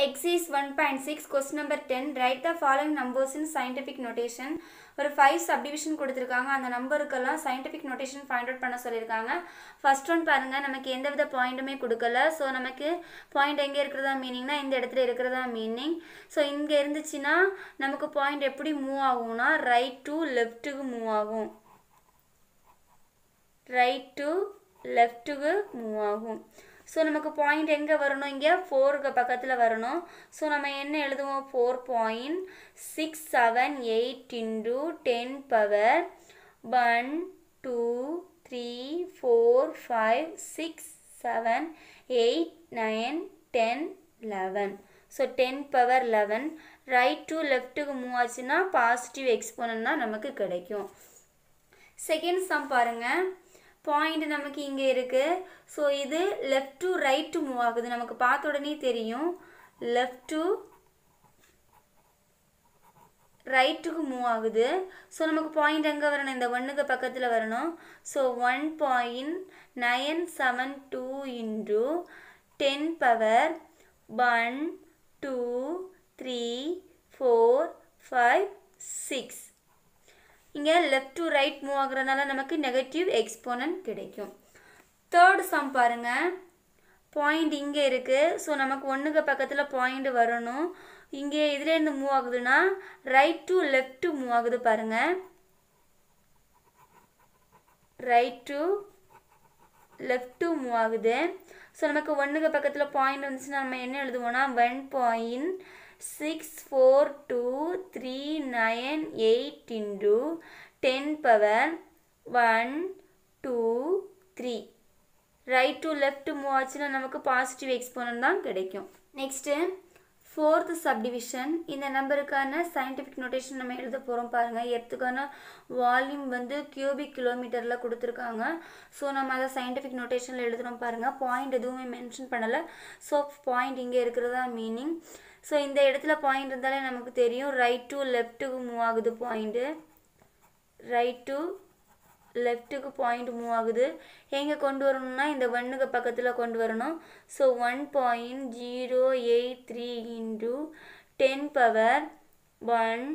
X is 1.6. Question number 10. Write the following numbers in scientific notation. ஒரு 5 subdivision கொடுத்திருக்காங்க. அந்த நம்பருக்கலாம் scientific notation find out பண்ண சொல்லிருக்காங்க. First one பாருங்க நமக்கு எந்த வித pointமே கொடுக்கல. So நமக்கு point எங்கே இருக்கிறதா meaning நான் இந்த இடத்துல இருக்கிறதா meaning. So இங்க இருந்துச்சினா நமக்கு point எப்படி move ஆகும்னா right to left க்கு move ஆகும். right to left க்கு move ஆகும். ஸோ நமக்கு பாயிண்ட் எங்கே வரணும் இங்கே ஃபோருக்கு பக்கத்தில் வரணும் ஸோ நம்ம என்ன எழுதுவோம் four point six seven eight into ten power one two three four five six seven eight nine ten eleven so ten power eleven right to லெஃப்ட்டுக்கு மூவ் ஆச்சுன்னா பாசிட்டிவ் எக்ஸ்போனன்னா நமக்கு கிடைக்கும் செகண்ட் சம் பாருங்கள் பாயிண்ட் நமக்கு இங்கே இருக்குது ஸோ இது left to right to move ஆகுது நமக்கு பார்த்த உடனே தெரியும் லெஃப்ட் டு ரைட்டுக்கு மூவ் ஆகுது ஸோ நமக்கு பாயிண்ட் எங்கே வரணும் இந்த ஒன்றுக்கு பக்கத்தில் வரணும் so one point nine seven two into ten power one two three four five six இங்கே லெஃப்ட் டு ரைட் மூவ் ஆகுறதுனால நமக்கு நெகட்டிவ் எக்ஸ்போனன்ட் கிடைக்கும் தேர்ட் சம் பாருங்கள் பாயிண்ட் இங்கே இருக்குது ஸோ நமக்கு ஒன்றுக்கு பக்கத்தில் பாயிண்ட் வரணும் இங்கே இதுலேருந்து மூவ் ஆகுதுன்னா ரைட் டு லெஃப்ட் மூவ் ஆகுது பாருங்கள் right to left to move ஆகுது ஸோ நமக்கு ஒன்றுக்கு பக்கத்தில் பாயிண்ட் வந்துச்சுன்னா நம்ம என்ன எழுதுவோம்னா one point six four two three nine eight into ten power one two three right to left move ஆச்சுன்னா நமக்கு பாசிட்டிவ் எக்ஸ்போனன்ட் தான் கிடைக்கும் நெக்ஸ்ட்டு ஃபோர்த் சப்டிவிஷன் இந்த நம்பருக்கான சயின்டிஃபிக் நொட்டேஷன் நம்ம எழுத போகிறோம் பாருங்கள் எத்துக்கான வால்யூம் வந்து கியூபிக் கிலோமீட்டரில் கொடுத்துருக்காங்க ஸோ நம்ம அதை சயின்டிஃபிக் நொட்டேஷனில் எழுதுகிறோம் பாருங்கள் பாயிண்ட் எதுவுமே மென்ஷன் பண்ணலை ஸோ பாயிண்ட் இங்கே இருக்கிறதா மீனிங் ஸோ இந்த இடத்துல பாயிண்ட் இருந்தாலே நமக்கு தெரியும் ரைட் டு லெஃப்ட்டுக்கு மூவ் ஆகுது பாயிண்ட்டு ரைட் டு லெஃப்ட்டுக்கு பாயிண்ட் மூவ் ஆகுது எங்கே கொண்டு வரணும்னா இந்த ஒன்றுக்கு பக்கத்தில் கொண்டு வரணும் so one point zero eight three into ten power one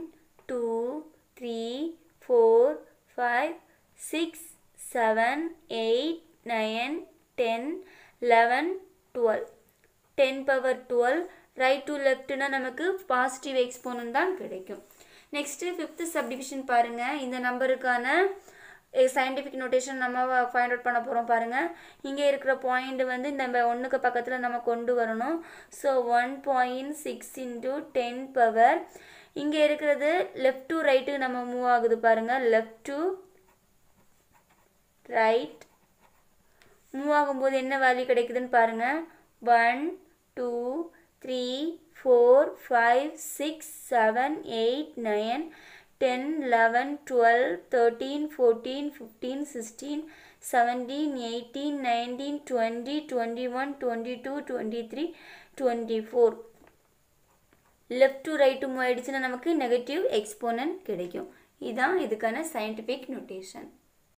two three four five six seven eight nine ten eleven twelve ten power twelve right to லெஃப்ட்னா நமக்கு பாசிட்டிவ் எக்ஸ்போனன் தான் கிடைக்கும் நெக்ஸ்ட்டு ஃபிஃப்த்து சப்டிவிஷன் பாருங்கள் இந்த நம்பருக்கான சயின்டிஃபிக் நோட்டேஷன் நம்ம find out பண்ண போகிறோம் பாருங்கள் இங்கே இருக்கிற பாயிண்ட்டு வந்து இந்த ஒன்றுக்கு பக்கத்தில் நம்ம கொண்டு வரணும் so one point six into ten power இங்கே இருக்கிறது லெஃப்ட் டு ரைட்டு நம்ம மூவ் ஆகுது பாருங்கள் லெஃப்ட் டு ரைட் மூவ் ஆகும்போது என்ன வேல்யூ கிடைக்குதுன்னு பாருங்கள் one two three four five six seven eight nine ten eleven twelve thirteen fourteen fifteen sixteen seventeen eighteen nineteen twenty twenty one twenty two twenty three twenty four left to right move ஆயிடுச்சுன்னா நமக்கு negative exponent கிடைக்கும் இதுதான் இதுக்கான scientific notation